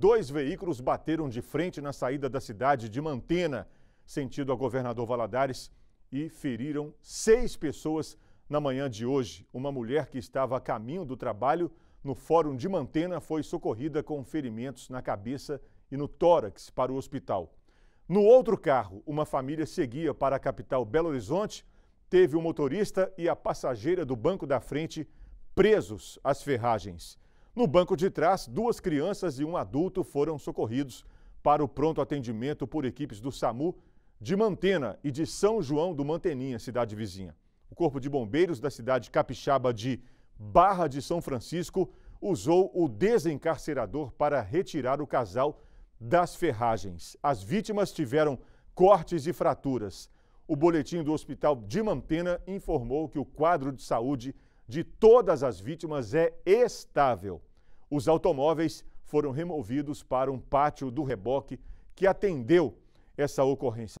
Dois veículos bateram de frente na saída da cidade de Mantena, sentido a governador Valadares, e feriram seis pessoas na manhã de hoje. Uma mulher que estava a caminho do trabalho no Fórum de Mantena foi socorrida com ferimentos na cabeça e no tórax para o hospital. No outro carro, uma família seguia para a capital Belo Horizonte, teve o motorista e a passageira do banco da frente presos às ferragens. No banco de trás, duas crianças e um adulto foram socorridos para o pronto atendimento por equipes do SAMU de Mantena e de São João do Manteninha, cidade vizinha. O Corpo de Bombeiros da cidade capixaba de Barra de São Francisco usou o desencarcerador para retirar o casal das ferragens. As vítimas tiveram cortes e fraturas. O boletim do hospital de Mantena informou que o quadro de saúde de todas as vítimas é estável. Os automóveis foram removidos para um pátio do reboque que atendeu essa ocorrência.